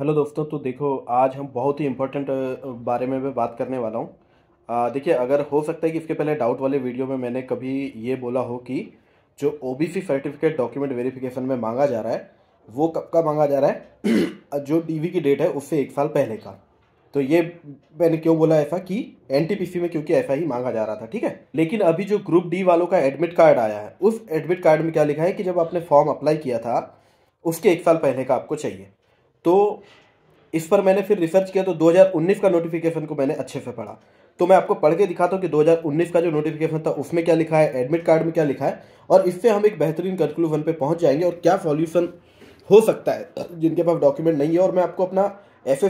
Hello दोस्तों तो देखो आज हम बहुत ही इम्पोर्टेंट बारे में मैं बात करने वाला हूँ देखिए अगर हो सकता है कि इसके पहले डाउट वाले वीडियो में मैंने कभी ये बोला हो कि जो ओबीसी सर्टिफिकेट डॉक्यूमेंट वेरिफिकेशन में मांगा जा रहा है वो कब का मांगा जा रहा है जो डीवी की डेट है उससे एक साल पहले का तो ये मैंने क्यों बोला ऐसा कि एन में क्योंकि ऐसा ही मांगा जा रहा था ठीक है लेकिन अभी जो ग्रुप डी वालों का एडमिट कार्ड आया है उस एडमिट कार्ड में क्या लिखा है कि जब आपने फॉर्म अप्लाई किया था उसके एक साल पहले का आपको चाहिए तो इस पर मैंने फिर रिसर्च किया तो 2019 का नोटिफिकेशन को मैंने अच्छे से पढ़ा तो मैं आपको पढ़ के दिखाता हूँ कि 2019 का जो नोटिफिकेशन था उसमें क्या लिखा है एडमिट कार्ड में क्या लिखा है और इससे हम एक बेहतरीन कंक्लूजन पे पहुँच जाएंगे और क्या सॉल्यूशन हो सकता है जिनके पास डॉक्यूमेंट नहीं है और मैं आपको अपना एफ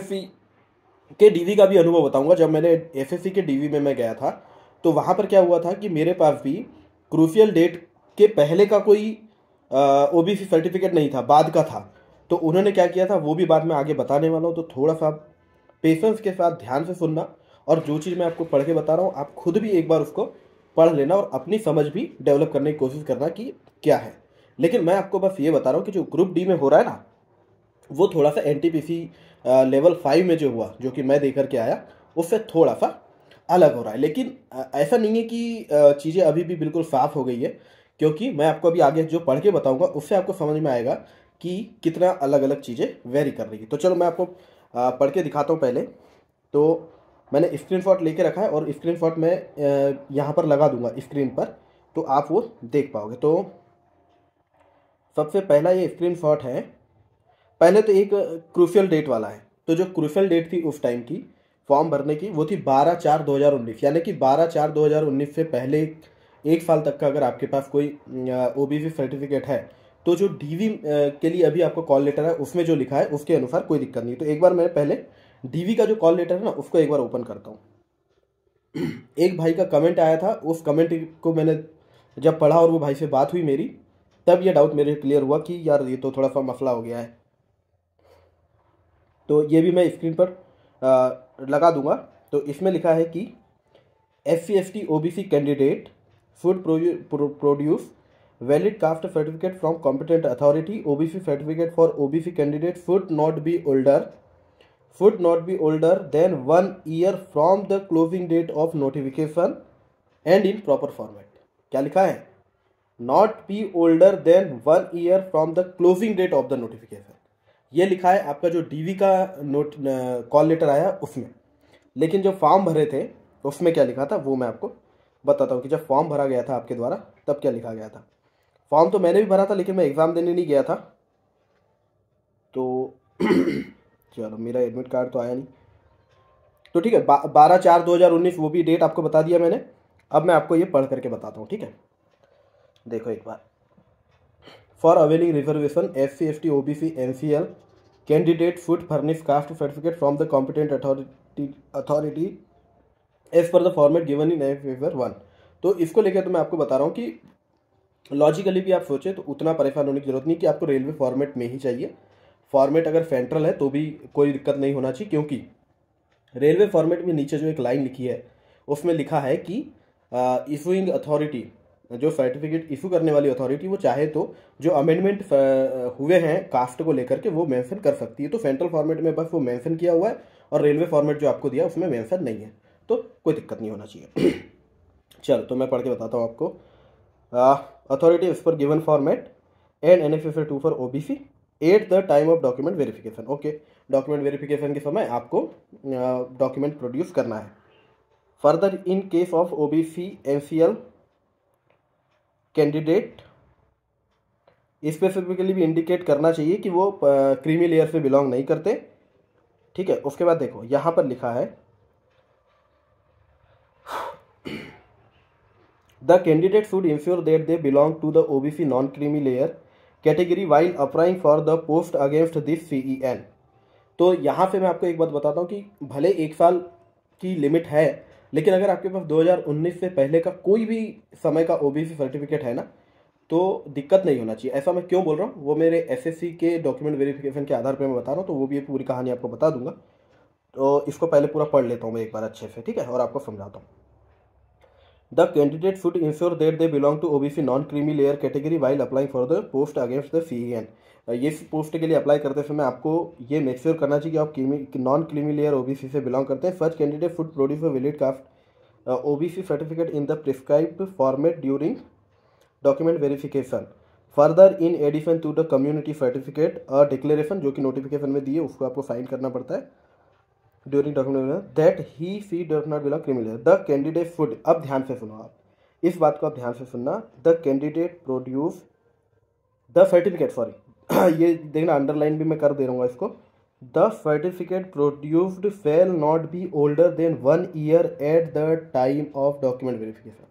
के डी का भी अनुभव बताऊँगा जब मैंने एफ के डी में मैं गया था तो वहाँ पर क्या हुआ था कि मेरे पास भी क्रूशियल डेट के पहले का कोई ओ सर्टिफिकेट नहीं था बाद का था तो उन्होंने क्या किया था वो भी बाद में आगे बताने वाला हूँ तो थोड़ा सा पेशेंस के साथ ध्यान से सुनना और जो चीज़ मैं आपको पढ़ के बता रहा हूँ आप खुद भी एक बार उसको पढ़ लेना और अपनी समझ भी डेवलप करने की कोशिश करना कि क्या है लेकिन मैं आपको बस ये बता रहा हूँ कि जो ग्रुप डी में हो रहा है ना वो थोड़ा सा एन लेवल फाइव में जो हुआ जो कि मैं देख करके आया उससे थोड़ा सा अलग हो रहा है लेकिन ऐसा नहीं है कि चीज़ें अभी भी बिल्कुल साफ हो गई है क्योंकि मैं आपको अभी आगे जो पढ़ के बताऊँगा उससे आपको समझ में आएगा कि कितना अलग अलग चीज़ें वेरी कर रही है तो चलो मैं आपको पढ़ के दिखाता हूँ पहले तो मैंने स्क्रीन शॉट लेके रखा है और स्क्रीन शॉट मैं यहाँ पर लगा दूंगा स्क्रीन पर तो आप वो देख पाओगे तो सबसे पहला ये स्क्रीन शॉट है पहले तो एक क्रूशियल डेट वाला है तो जो क्रूशियल डेट थी उस टाइम की फॉर्म भरने की वो थी बारह चार दो हज़ार उन्नीस यानी कि बारह चार दो हज़ार उन्नीस से पहले एक साल तक का अगर आपके पास कोई ओ बी सर्टिफिकेट है तो जो डीवी के लिए अभी आपको कॉल लेटर है उसमें जो लिखा है उसके अनुसार कोई दिक्कत नहीं तो एक बार मैं पहले डीवी का जो कॉल लेटर है ना उसको एक बार ओपन करता हूँ एक भाई का कमेंट आया था उस कमेंट को मैंने जब पढ़ा और वो भाई से बात हुई मेरी तब ये डाउट मेरे क्लियर हुआ कि यार ये तो थोड़ा सा मसला हो गया है तो ये भी मैं स्क्रीन पर लगा दूंगा तो इसमें लिखा है कि S C S T O B C candidate should produce valid caste certificate from competent authority O B C certificate for O B C candidate should not be older should not be older than one year from the closing date of notification and in proper format क्या लिखा है not be older than one year from the closing date of the notification ये लिखा है आपका जो D V का note call letter आया उसमें लेकिन जो फॉर्म भरे थे तो उसमें क्या लिखा था वो मैं आपको बताता हूँ कि जब फॉर्म भरा गया था आपके द्वारा तब क्या लिखा गया था फॉर्म तो मैंने भी भरा था लेकिन मैं एग्ज़ाम देने नहीं गया था तो चलो मेरा एडमिट कार्ड तो आया नहीं तो ठीक है बारह चार दो हज़ार उन्नीस वो भी डेट आपको बता दिया मैंने अब मैं आपको ये पढ़ करके बताता हूँ ठीक है देखो एक बार for availing reservation S C S T O B C N C L candidate should furnish caste certificate from the competent authority authority as per the format given in F one तो इसको लेकर तो मैं आपको बता रहा हूँ कि लॉजिकली भी आप सोचें तो उतना परेशान होने की जरूरत नहीं कि आपको रेलवे फॉर्मेट में ही चाहिए फॉर्मेट अगर सेंट्रल है तो भी कोई दिक्कत नहीं होना चाहिए क्योंकि रेलवे फॉर्मेट में नीचे जो एक लाइन लिखी है उसमें लिखा है कि इशूइंग अथॉरिटी जो सर्टिफिकेट इशू करने वाली अथॉरिटी वो चाहे तो जो अमेंडमेंट हुए हैं कास्ट को लेकर के वो मेंशन कर सकती है तो सेंट्रल फॉर्मेट में बस वो मेंशन किया हुआ है और रेलवे फॉर्मेट जो आपको दिया उसमें मेंशन नहीं है तो कोई दिक्कत नहीं होना चाहिए चलो तो मैं पढ़ के बताता हूँ आपको आ, authority as per given format and for 2 for OBC at the time of document verification okay document verification के समय आपको डॉक्यूमेंट प्रोड्यूस करना है further in case of O B C N C L candidate specifically भी indicate करना चाहिए कि वो क्रीमी लेयर से बिलोंग नहीं करते ठीक है उसके बाद देखो यहाँ पर लिखा है The candidate should ensure that they belong to the OBC non-creamy layer category while applying for the post against this CEN. तो यहाँ से मैं आपको एक बात बताता हूँ कि भले एक साल की लिमिट है लेकिन अगर आपके पास 2019 से पहले का कोई भी समय का ओबीसी सर्टिफिकेट है ना तो दिक्कत नहीं होना चाहिए ऐसा मैं क्यों बोल रहा हूँ वो मेरे एसएससी के डॉक्यूमेंट वेरिफिकेशन के आधार पर मैं बता रहा हूँ तो वो भी पूरी कहानी आपको बता दूंगा तो इसको पहले पूरा पढ़ लेता हूँ मैं एक बार अच्छे से ठीक है और आपको समझाता हूँ the The candidate should ensure that they belong to non creamy layer category while apply for the post against the C N ये पोस्ट के लिए अप्लाई करते समय आपको ये मेक करना चाहिए कि आप creamy non creamy layer OBC से बिलोंग करते हैं first candidate should produce a valid caste OBC certificate in the prescribed format during document verification further in addition to the community certificate declaration जो कि notification में दिए उसको आपको sign करना पड़ता है during document that he she does not belong criminal the candidate should अब ध्यान से सुनो आप इस बात को आप ध्यान से सुनना the candidate produce the certificate sorry ये देखना अंडरलाइन भी मैं कर दे रहा हूँ इसको the certificate produced shall not be older than one year at the time of document verification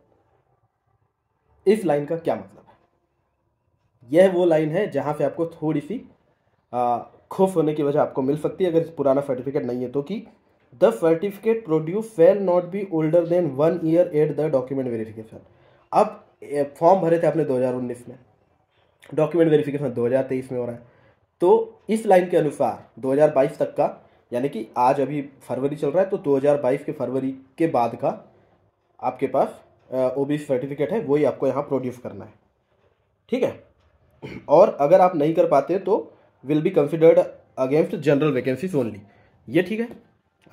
इस लाइन का क्या मतलब है यह वो लाइन है जहाँ से आपको थोड़ी सी आ, खौफ होने की वजह आपको मिल सकती है अगर पुराना सर्टिफिकेट नहीं है तो कि the certificate produce shall not be older than one year at the document verification अब फॉर्म भरे थे आपने 2019 में डॉक्यूमेंट वेरिफिकेशन 2023 में हो रहा है तो इस लाइन के अनुसार 2022 तक का यानी कि आज अभी फरवरी चल रहा है तो 2022 के फरवरी के बाद का आपके पास ओ बी सर्टिफिकेट है वही आपको यहाँ प्रोड्यूस करना है ठीक है और अगर आप नहीं कर पाते तो will be considered against general vacancies only ये ठीक है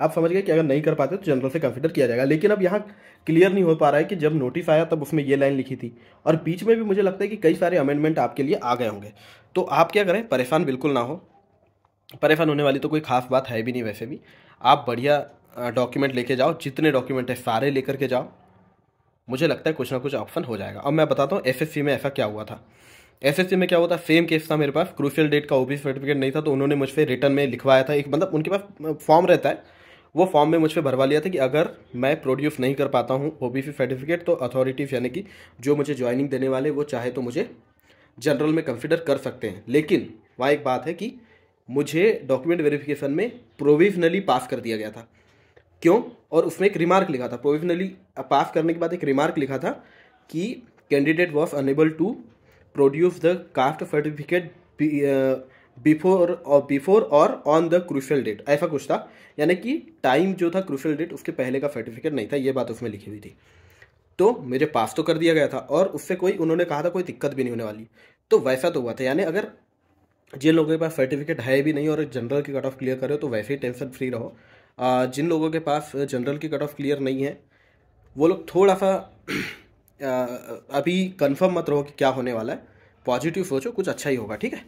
आप समझ गए कि अगर नहीं कर पाते तो जनरल से कंसिडर किया जाएगा लेकिन अब यहाँ क्लियर नहीं हो पा रहा है कि जब नोटिस आया तब उसमें ये लाइन लिखी थी और बीच में भी मुझे लगता है कि कई सारे अमेंडमेंट आपके लिए आ गए होंगे तो आप क्या करें परेशान बिल्कुल ना हो परेशान होने वाली तो कोई खास बात है भी नहीं वैसे भी आप बढ़िया डॉक्यूमेंट लेके जाओ जितने डॉक्यूमेंट हैं सारे लेकर के जाओ मुझे लगता है कुछ ना कुछ ऑप्शन हो जाएगा अब मैं बताता हूँ एसएससी में ऐसा क्या हुआ था एसएससी में क्या होता था सेम केस था मेरे पास क्रूशियल डेट का ओबी सर्टिफिकेट नहीं था तो उन्होंने मुझ पर रिटर्न में लिखवाया था एक मतलब उनके पास फॉर्म रहता है वो फॉर्म में मुझ पर भरवा लिया था कि अगर मैं प्रोड्यूस नहीं कर पाता हूँ सी सर्टिफिकेट तो अथॉरिटीज़ यानी कि जो मुझे ज्वाइनिंग देने वाले वो चाहे तो मुझे जनरल में कंसिडर कर सकते हैं लेकिन वहाँ एक बात है कि मुझे डॉक्यूमेंट वेरिफिकेशन में प्रोविजनली पास कर दिया गया था क्यों और उसमें एक रिमार्क लिखा था प्रोविजनली पास करने के बाद एक रिमार्क लिखा था कि candidate was unable to produce the caste certificate before or before or on the crucial date ऐसा कुछ था यानी कि टाइम जो था क्रूशल डेट उसके पहले का सर्टिफिकेट नहीं था ये बात उसमें लिखी हुई थी तो मेरे पास तो कर दिया गया था और उससे कोई उन्होंने कहा था कोई दिक्कत भी नहीं होने वाली तो वैसा तो हुआ था यानी अगर जिन लोगों के पास सर्टिफिकेट है भी नहीं और जनरल की कट ऑफ क्लियर करो तो वैसे ही टेंशन फ्री रहो जिन लोगों के पास जनरल की कट ऑफ क्लियर नहीं है वो लोग थोड़ा सा अभी कंफर्म मत रहो कि क्या होने वाला है पॉजिटिव सोचो कुछ अच्छा ही होगा ठीक है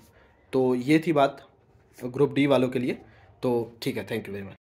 तो ये थी बात ग्रुप डी वालों के लिए तो ठीक है थैंक यू वेरी मच